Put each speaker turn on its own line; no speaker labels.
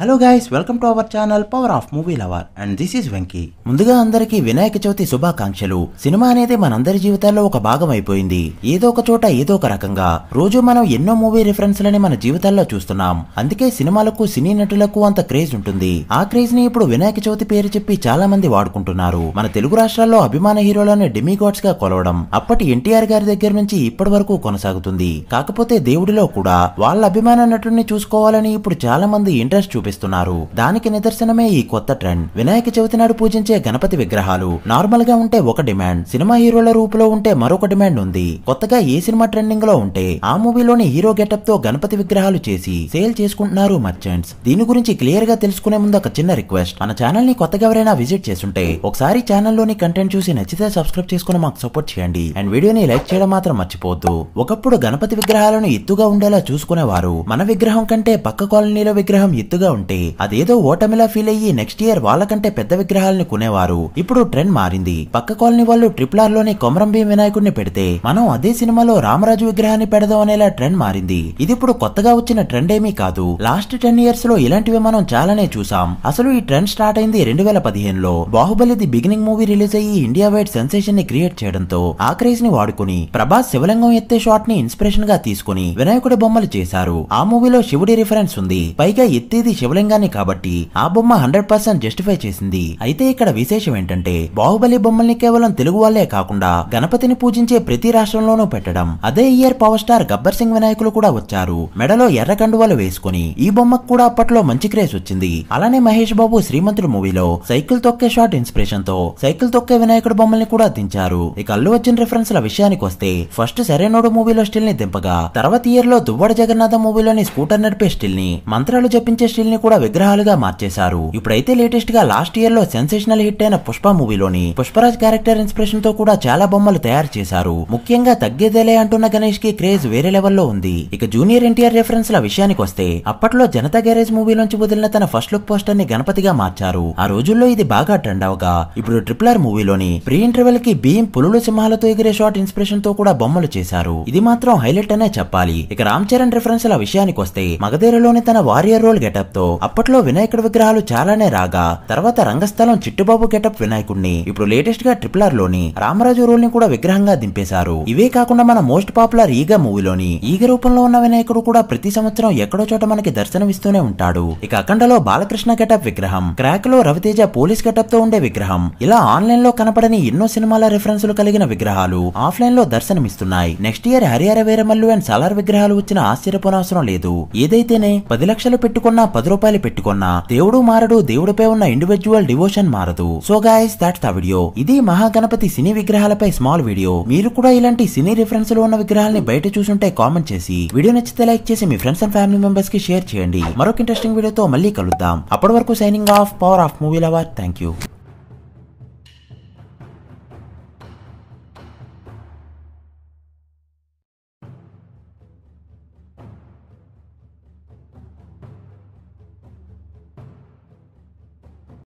hello guys welcome to our channel power of movie lover and this is Venky ముందుగా అందరికీ వినాయక చవితి శుభాకాంక్షలు cinema అనేది మనందరి జీవితాల్లో ఒక భాగం అయిపోయింది ఏదో ఒక చోట ఏదో ఒక రకంగా రోజు మనం ఎన్నో మూవీ రిఫరెన్స్లని మన జీవితాల్లో చూస్తున్నాం అందుకే సినిమాలకు సినీ నటులకు అంత క్రేజ్ ఉంటుంది ఆ క్రేజ్ ని ఇప్పుడు వినాయక చవితి పేరు చెప్పి చాలా మంది వాడుకుంటున్నారు మన తెలుగు రాష్ట్రాల్లో అభిమాన హీరోలను డెమిగాడ్స్ గా కొలవడం అప్పటి ఎన్టీఆర్ గారి దగ్గర నుంచి ఇప్పటి వరకు కొనసాగుతుంది కాకపోతే దేవుడిలో కూడా వాళ్ళ అభిమాన నటుడిని చూసుకోవాలని ఇప్పుడు చాలా మంది ఇంట్రెస్ట్ చూపి చూపిస్తున్నారు దానికి నిదర్శనమే ఈ కొత్త ట్రెండ్ వినాయక చవితి నాడు పూజించే గణపతి విగ్రహాలు నార్మల్ గా ఉంటే ఒక డిమాండ్ సినిమా హీరోల రూపులో ఉంటే మరొక డిమాండ్ ఉంది కొత్తగా ఏ సినిమా ట్రెండింగ్ లో ఉంటే ఆ మూవీలోని హీరో గెటప్ తో గణపతి విగ్రహాలు చేసి సేల్ చేసుకుంటున్నారు మర్చెంట్స్ దీని గురించి క్లియర్ గా తెలుసుకునే ముందు ఒక చిన్న రిక్వెస్ట్ మన ఛానల్ ని కొత్తగా ఎవరైనా విజిట్ చేస్తుంటే ఒకసారి ఛానల్లోని కంటెంట్ చూసి నచ్చితే సబ్స్క్రైబ్ చేసుకుని మాకు సపోర్ట్ చేయండి అండ్ వీడియోని లైక్ చేయడం మాత్రం మర్చిపోద్దు ఒకప్పుడు గణపతి విగ్రహాలను ఎత్తుగా ఉండేలా చూసుకునేవారు మన విగ్రహం కంటే పక్క కాలనీలో విగ్రహం ఎత్తుగా ఉంటే అదేదో ఓటమిలా ఫీల్ అయ్యి నెక్స్ట్ ఇయర్ వాళ్ళకంటే పెద్ద విగ్రహాలను కొనేవారు ఇప్పుడు ట్రెండ్ మారింది పక్క కాలనీ వాళ్ళు ట్రిపుల్ ఆర్ లోని కొమరం భీం వినాయకుడిని పెడితే మనం అదే సినిమాలో రామరాజు విగ్రహాన్ని పెడదాం అనేలా ట్రెండ్ మారింది ఇది ఇప్పుడు కొత్తగా వచ్చిన ట్రెండ్ ఏమీ కాదు లాస్ట్ టెన్ ఇయర్స్ లో ఇలాంటివి మనం చాలానే చూసాం అసలు ఈ ట్రెండ్ స్టార్ట్ అయింది రెండు వేల పదిహేనులో Baahubali the beginning movie release అయ్యి ఇండియా వైడ్ సెన్సేషన్ ని క్రియేట్ చేయడంతో ఆ క్రేజ్ ని వాడుకుని ప్రభాస్ శివలింగం ఎత్తే షాట్ ని ఇన్స్పిరేషన్ గా తీసుకుని వినాయకుడి బొమ్మలు చేశారు ఆ మూవీలో శివుడి రిఫరెన్స్ ఉంది పైగా ఎత్తేది శివ శివలింగాన్ని కాబట్టి ఆ బొమ్మ హండ్రెడ్ పర్సెంట్ జస్టిఫై చేసింది అయితే ఇక్కడ విశేషం ఏంటంటే బాహుబలి బొమ్మల్ని కేవలం తెలుగు వాళ్లే కాకుండా గణపతిని పూజించే ప్రతి రాష్ట్రంలోనూ పెట్టడం అదే year power star Gabbar Singh వినాయకులు కూడా వచ్చారు మెడలో ఎర్ర కండువాలు వేసుకుని ఈ బొమ్మకు కూడా అప్పట్లో మంచి క్రేజ్ వచ్చింది అలానే మహేష్ బాబు శ్రీమంతుడు మూవీలో సైకిల్ తొక్కే షార్ట్ ఇన్స్పిరేషన్ తో సైకిల్ తొక్కే వినాయకుడు బొమ్మల్ని కూడా దించారు ఇక అల్లు వచ్చిన రిఫరెన్స్ ల విషయానికి వస్తే ఫస్ట్ సరైనోడు మూవీలో స్టిల్ ని దింపగా తర్వాత ఇయర్ లో దువ్వడ జగన్నాథ మూవీలోని స్కూటర్ నడిపే స్టిల్ ని మంత్రాలు జపించే స్టిల్ ని మూవీని కూడా విగ్రహాలుగా మార్చేశారు ఇప్పుడైతే లేటెస్ట్ గా లాస్ట్ ఇయర్ లో సెన్సేషనల్ హిట్ అయిన పుష్ప మూవీలోని పుష్పరాజ్ క్యారెక్టర్ ఇన్స్పిరేషన్ తో కూడా చాలా బొమ్మలు తయారు చేశారు ముఖ్యంగా తగ్గేదేలే అంటున్న గణేష్ కి క్రేజ్ వేరే లెవెల్ లో ఉంది ఇక జూనియర్ ఎన్టీఆర్ రెఫరెన్స్ ల విషయానికి వస్తే అప్పట్లో జనతా గ్యారేజ్ మూవీ నుంచి వదిలిన తన ఫస్ట్ లుక్ పోస్టర్ ని గణపతిగా మార్చారు ఆ రోజుల్లో ఇది బాగా ట్రెండ్ అవగా ఇప్పుడు ట్రిపులర్ మూవీలోని ప్రీ ఇంటర్వెల్ కి భీం పులులు సింహాలతో ఎగిరే షార్ట్ ఇన్స్పిరేషన్ తో కూడా బొమ్మలు చేశారు ఇది మాత్రం హైలైట్ అనే చెప్పాలి ఇక రామ్ చరణ్ రెఫరెన్స్ ల విషయానికి వస్తే మగధీరలోని తన వారియర్ రోల్ గెటప్ తో అప్పట్లో వినాయకుడి విగ్రహాలు చాలానే రాగా తర్వాత రంగస్థలం చిట్టుబాబు గెటప్ వినాయకుడిని ఇప్పుడు లేటెస్ట్ గా ట్రిపుల్ ఆర్ లోని రామరాజు రోల్ ని కూడా విగ్రహంగా దింపేశారు ఇవే కాకుండా మన మోస్ట్ పాపులర్ ఈగ మూవీలోని ఈగ రూపంలో ఉన్న వినాయకుడు కూడా ప్రతి సంవత్సరం ఎక్కడో చోట మనకి దర్శనమిస్తూనే ఉంటాడు ఇక అఖండలో బాలకృష్ణ గెటప్ విగ్రహం క్రాక్ లో రవితేజ పోలీస్ గెటప్ తో ఉండే విగ్రహం ఇలా ఆన్లైన్ లో కనపడని ఎన్నో సినిమాల రిఫరెన్సులు కలిగిన విగ్రహాలు ఆఫ్లైన్ లో దర్శనమిస్తున్నాయి next year Harihara Veeramallu and Salaar విగ్రహాలు వచ్చిన ఆశ్చర్యపునవసరం లేదు ఏదైతేనే పది లక్షలు పెట్టుకున్న పది పది రూపాయలు పెట్టుకున్నా దేవుడు మారడు దేవుడిపై ఉన్న ఇండివిజువల్ డివోషన్ మారదు సో గాయస్ దాట్స్ ఆ వీడియో ఇది మహాగణపతి సినీ విగ్రహాలపై స్మాల్ వీడియో మీరు కూడా ఇలాంటి సినీ రిఫరెన్స్ లో ఉన్న విగ్రహాన్ని బయట చూసుంటే కామెంట్ చేసి వీడియో నచ్చితే లైక్ చేసి మీ ఫ్రెండ్స్ అండ్ ఫ్యామిలీ మెంబర్స్ కి షేర్ చేయండి మరొక ఇంట్రెస్టింగ్ వీడియోతో మళ్ళీ కలుద్దాం అప్పటి వరకు signing off power of movie lover thank you